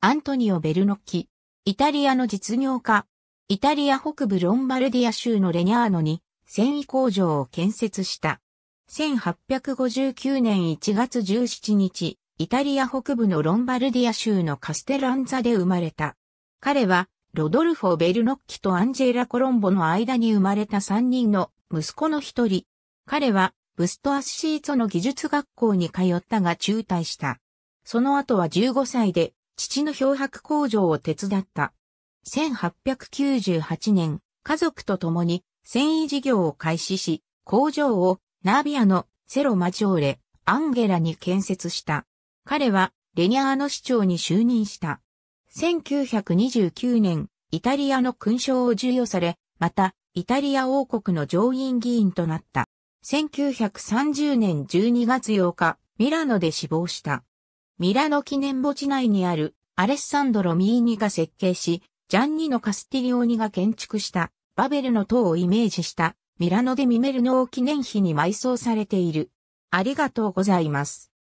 アントニオ・ベルノッキ、イタリアの実業家、イタリア北部ロンバルディア州のレニャーノに繊維工場を建設した。1859年1月17日、イタリア北部のロンバルディア州のカステランザで生まれた。彼は、ロドルフォ・ベルノッキとアンジェラ・コロンボの間に生まれた3人の息子の一人。彼は、ブストアスシーツの技術学校に通ったが中退した。その後は15歳で父の漂白工場を手伝った。1898年、家族と共に繊維事業を開始し、工場をナービアのセロマジョーレ、アンゲラに建設した。彼はレニャーノ市長に就任した。1929年、イタリアの勲章を授与され、また、イタリア王国の上院議員となった。1930年12月8日、ミラノで死亡した。ミラノ記念墓地内にあるアレッサンドロ・ミーニが設計し、ジャンニのカスティリオーニが建築したバベルの塔をイメージしたミラノでミメルノー記念碑に埋葬されている。ありがとうございます。